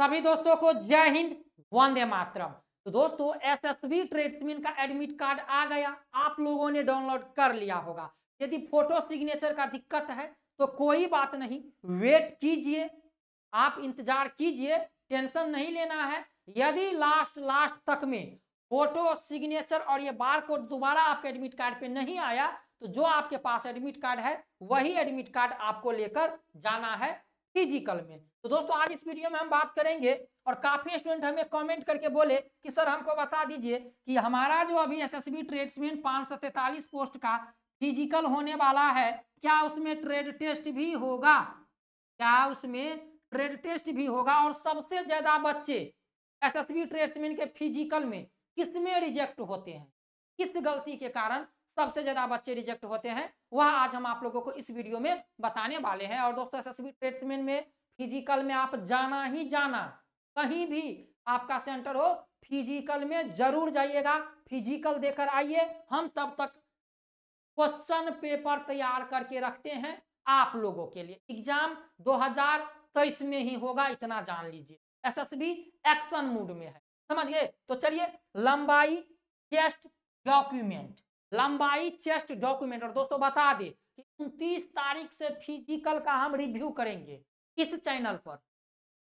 सभी दोस्तों को जय हिंद वंदे मातरम तो दोस्तों एसएसबी ट्रेड्समैन का एडमिट कार्ड आ गया आप लोगों ने डाउनलोड कर लिया होगा यदि फोटो सिग्नेचर का दिक्कत है तो कोई बात नहीं वेट कीजिए आप इंतजार कीजिए टेंशन नहीं लेना है यदि लास्ट लास्ट तक में फोटो सिग्नेचर और ये बार कोड दोबारा आपके एडमिट कार्ड पे नहीं आया तो जो आपके पास एडमिट कार्ड है वही एडमिट कार्ड आपको लेकर जाना है फिजिकल में तो दोस्तों आज इस वीडियो में हम बात करेंगे और काफ़ी स्टूडेंट हमें कमेंट करके बोले कि सर हमको बता दीजिए कि हमारा जो अभी एस एस बी ट्रेड्समैन पाँच पोस्ट का फिजिकल होने वाला है क्या उसमें ट्रेड टेस्ट भी होगा क्या उसमें ट्रेड टेस्ट भी होगा और सबसे ज़्यादा बच्चे एस एस बी ट्रेड्समैन के फिजिकल में किसमें रिजेक्ट होते हैं किस गलती के कारण सबसे ज़्यादा बच्चे रिजेक्ट होते हैं वह आज हम आप लोगों को इस वीडियो में बताने वाले हैं और दोस्तों एस एस ट्रेड्समैन में फिजिकल में आप जाना ही जाना कहीं भी आपका सेंटर हो फिजिकल में जरूर जाइएगा फिजिकल देकर आइए हम तब तक क्वेश्चन पेपर तैयार करके रखते हैं आप लोगों के लिए एग्जाम 2023 में ही होगा इतना जान लीजिए एसएसबी एक्शन मूड में है समझिए तो चलिए लंबाई टेस्ट डॉक्यूमेंट लंबाई चेस्ट डॉक्यूमेंट और दोस्तों बता दे कि उनतीस तारीख से फिजिकल का हम रिव्यू करेंगे इस चैनल पर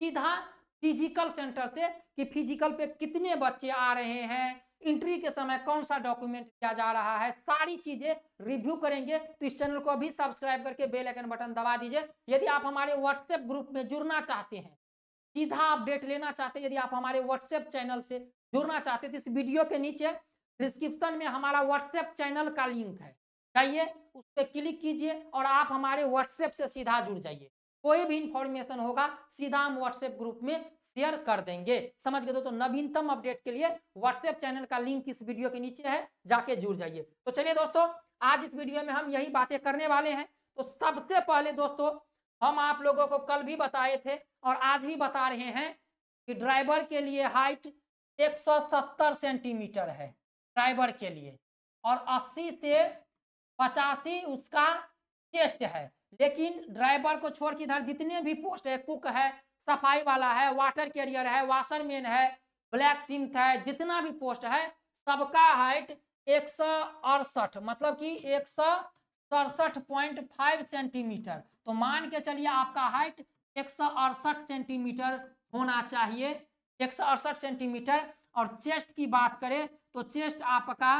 सीधा फिजिकल सेंटर से कि फिजिकल पे कितने बच्चे आ रहे हैं इंट्री के समय कौन सा डॉक्यूमेंट किया जा रहा है सारी चीजें रिव्यू करेंगे तो इस चैनल को भी सब्सक्राइब करके बेल आइकन बटन दबा दीजिए यदि आप हमारे व्हाट्सएप ग्रुप में जुड़ना चाहते हैं सीधा अपडेट लेना चाहते हैं यदि आप हमारे व्हाट्सएप चैनल से जुड़ना चाहते हैं तो इस वीडियो के नीचे डिस्क्रिप्शन में हमारा व्हाट्सएप चैनल का लिंक है जाइए उस पर क्लिक कीजिए और आप हमारे व्हाट्सएप से सीधा जुड़ जाइए कोई भी इंफॉर्मेशन होगा सीधा हम व्हाट्सएप ग्रुप में शेयर कर देंगे समझ गए दोस्तों नवीनतम अपडेट के लिए व्हाट्सएप चैनल का लिंक इस वीडियो के नीचे है जाके जुड़ जाइए तो चलिए दोस्तों आज इस वीडियो में हम यही बातें करने वाले हैं तो सबसे पहले दोस्तों हम आप लोगों को कल भी बताए थे और आज भी बता रहे हैं कि ड्राइवर के लिए हाइट एक सेंटीमीटर है ड्राइवर के लिए और 80 से पचासी उसका टेस्ट है लेकिन ड्राइवर को छोड़ के इधर जितने भी पोस्ट है कुक है सफाई वाला है वाटर कैरियर है वाशरमैन है ब्लैक सिंथ है जितना भी पोस्ट है सबका हाइट एक मतलब कि एक सेंटीमीटर तो मान के चलिए आपका हाइट एक सेंटीमीटर होना चाहिए एक सेंटीमीटर और चेस्ट की बात करें तो चेस्ट आपका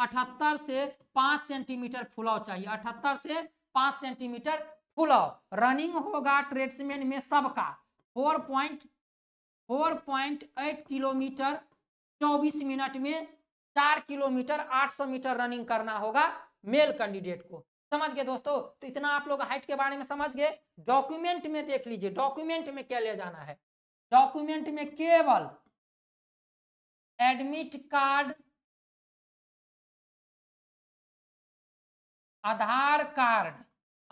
अठहत्तर से पांच सेंटीमीटर फुलाव चाहिए अठहत्तर से पांच सेंटीमीटर फुलाव रनिंग होगा ट्रेड्समैन में सबका four point four point eight kilometre चौबीस मिनट में चार किलोमीटर आठ सौ मीटर रनिंग करना होगा मेल कैंडिडेट को समझ गए दोस्तों तो इतना आप लोग हाइट के बारे में समझ गए डॉक्यूमेंट में देख लीजिए डॉक्यूमेंट में क्या ले जाना है डॉक्यूमेंट में केवल admit card Aadhaar card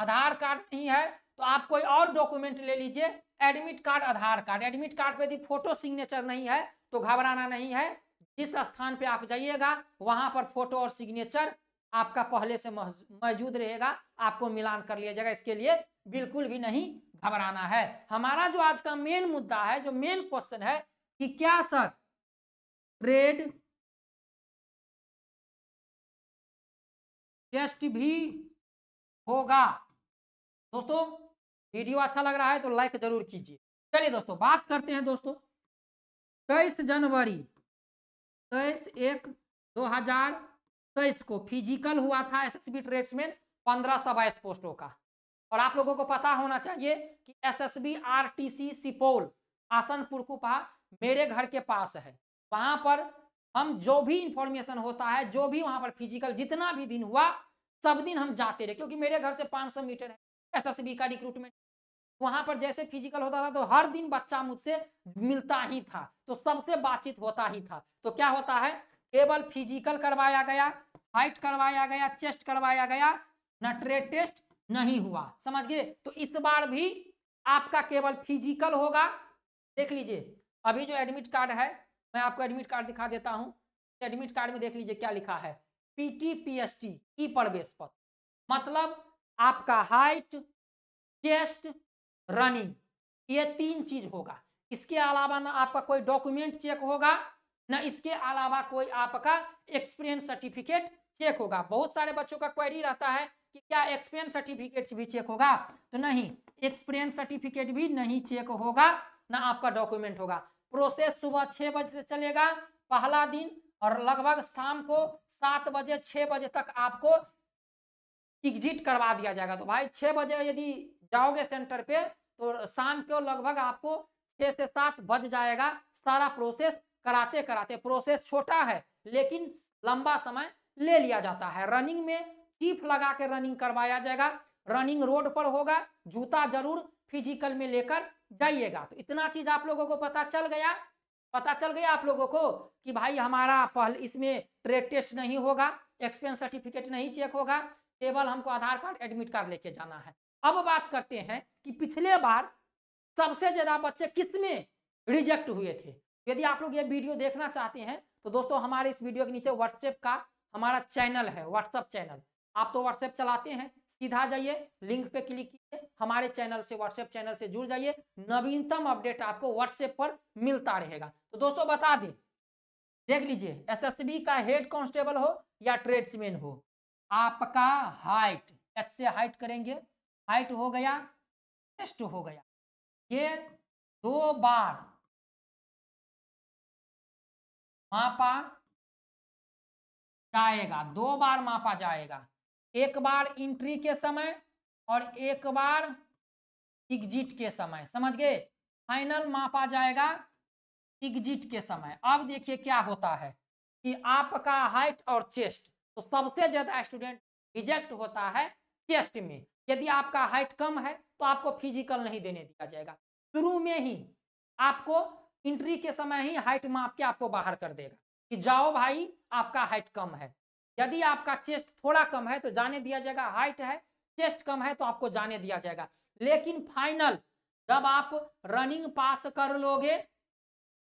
Aadhaar card नहीं है तो आप कोई और डॉक्यूमेंट ले लीजिए admit card Aadhaar card admit card पे यदि फोटो सिग्नेचर नहीं है तो घबराना नहीं है जिस स्थान पे आप जाइएगा वहां पर फोटो और सिग्नेचर आपका पहले से मौजूद रहेगा आपको मिलान कर लिया जाएगा इसके लिए बिल्कुल भी नहीं घबराना है हमारा जो आज का मेन मुद्दा है जो मेन क्वेश्चन है कि क्या सर ट्रेड टेस्ट भी होगा दोस्तों वीडियो अच्छा लग रहा है तो लाइक जरूर कीजिए चलिए दोस्तों बात करते हैं दोस्तों तेईस जनवरी तेईस एक दो हजार तेईस को फिजिकल हुआ था एस एस बी ट्रेड्समैन पंद्रह सौ बाईस पोस्टों का और आप लोगों को पता होना चाहिए कि S S B R T C Sipol Asanpur Kupaha मेरे घर के पास है वहां पर हम जो भी इंफॉर्मेशन होता है जो भी वहां पर फिजिकल जितना भी दिन हुआ सब दिन हम जाते रहे क्योंकि मेरे घर से 500 मीटर है एसएसबी का रिक्रूटमेंट वहां पर जैसे फिजिकल होता था तो हर दिन बच्चा मुझसे मिलता ही था तो सबसे बातचीत होता ही था तो क्या होता है केवल फिजिकल करवाया गया हाइट करवाया गया चेस्ट करवाया गया नटरेट टेस्ट नहीं हुआ समझ गए तो इस बार भी आपका केवल फिजिकल होगा देख लीजिए अभी जो एडमिट कार्ड है मैं आपको एडमिट कार्ड दिखा देता हूँ एडमिट कार्ड में देख लीजिए क्या लिखा है पीटी टी ई प्रवेश पत्र मतलब आपका हाइट टेस्ट रनिंग ये तीन चीज होगा इसके अलावा ना आपका कोई डॉक्यूमेंट चेक होगा ना इसके अलावा कोई आपका एक्सपीरियंस सर्टिफिकेट चेक होगा बहुत सारे बच्चों का क्वेरी रहता है कि क्या एक्सपीरियंस सर्टिफिकेट भी चेक होगा तो नहीं एक्सपीरियंस सर्टिफिकेट भी नहीं चेक होगा ना आपका डॉक्यूमेंट होगा प्रोसेस सुबह छः बजे से चलेगा पहला दिन और लगभग शाम को सात बजे छः बजे तक आपको एग्जिट करवा दिया जाएगा तो भाई छः बजे यदि जाओगे सेंटर पे तो शाम को लगभग आपको छः से सात बज जाएगा सारा प्रोसेस कराते कराते प्रोसेस छोटा है लेकिन लंबा समय ले लिया जाता है रनिंग में चीफ लगा के रनिंग करवाया जाएगा रनिंग रोड पर होगा जूता जरूर फिजिकल में लेकर जाइएगा तो इतना चीज आप लोगों को पता चल गया पता चल गया आप लोगों को कि भाई हमारा पहले इसमें ट्रेड टेस्ट नहीं होगा एक्सपेंस सर्टिफिकेट नहीं चेक होगा केवल हमको आधार कार्ड एडमिट कार्ड लेके जाना है अब बात करते हैं कि पिछले बार सबसे ज्यादा बच्चे किस में रिजेक्ट हुए थे यदि आप लोग ये वीडियो देखना चाहते हैं तो दोस्तों हमारे इस वीडियो के नीचे व्हाट्सएप का हमारा चैनल है व्हाट्सएप चैनल आप तो व्हाट्सएप चलाते हैं सीधा जाइए लिंक पे क्लिक हमारे चैनल से व्हाट्सएप चैनल से जुड़ जाइए नवीनतम अपडेट आपको व्हाट्सएप पर मिलता रहेगा तो दोस्तों बता दें देख लीजिए एसएसबी का हेड कांस्टेबल हो या ट्रेड्समैन हो आपका हाइट एच से हाइट करेंगे हाइट हो गया टेस्ट हो गया ये दो बार मापा जाएगा दो बार मापा जाएगा एक बार इंट्री के समय और एक बार एग्जिट के समय समझ गए फाइनल मापा जाएगा एग्जिट के समय अब देखिए क्या होता है कि आपका हाइट और चेस्ट तो सबसे ज्यादा स्टूडेंट रिजेक्ट होता है चेस्ट में यदि आपका हाइट कम है तो आपको फिजिकल नहीं देने दिया जाएगा शुरू में ही आपको इंट्री के समय ही हाइट माप के आपको बाहर कर देगा कि जाओ भाई आपका हाइट कम है यदि आपका चेस्ट थोड़ा कम है तो जाने दिया जाएगा हाइट है टेस्ट कम है तो आपको जाने दिया जाएगा लेकिन फाइनल जब आप रनिंग पास कर लोगे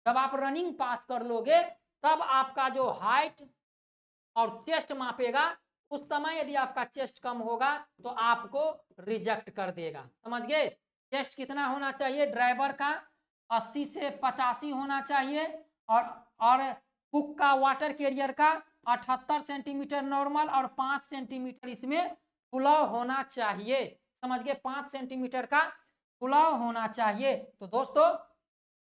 जब आप रनिंग पास कर लोगे तब आपका जो हाइट और चेस्ट मापेगा उस समय यदि आपका चेस्ट कम होगा तो आपको रिजेक्ट कर देगा समझ गए चेस्ट कितना होना चाहिए ड्राइवर का 80 से पचासी होना चाहिए और और कुक का वाटर कैरियर का 78 सेंटीमीटर नॉर्मल और 5 सेंटीमीटर इसमें पुलाव होना चाहिए समझ गए पांच सेंटीमीटर का पुलाव होना चाहिए तो दोस्तों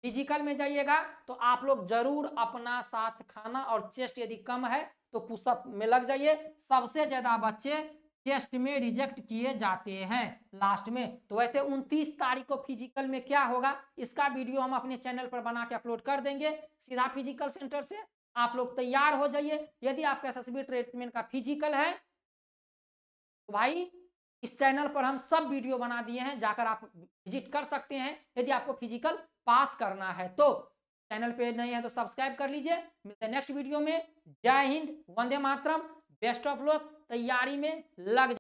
फिजिकल में जाइएगा तो आप लोग जरूर अपना साथ खाना और चेस्ट यदि कम है तो पुशअप में लग जाइए सबसे ज्यादा बच्चे चेस्ट में रिजेक्ट किए जाते हैं लास्ट में तो वैसे 29 तारीख को फिजिकल में क्या होगा इसका वीडियो हम अपने चैनल पर बना के अपलोड कर देंगे सीधा फिजिकल सेंटर से आप लोग तैयार हो जाइए यदि आपका एस एस ट्रेड्समैन का फिजिकल है भाई इस चैनल पर हम सब वीडियो बना दिए हैं जाकर आप विजिट कर सकते हैं यदि आपको फिजिकल पास करना है तो चैनल पे नहीं है तो सब्सक्राइब कर लीजिए मिलते हैं नेक्स्ट वीडियो में जय हिंद Vande Mataram best of luck तैयारी में लग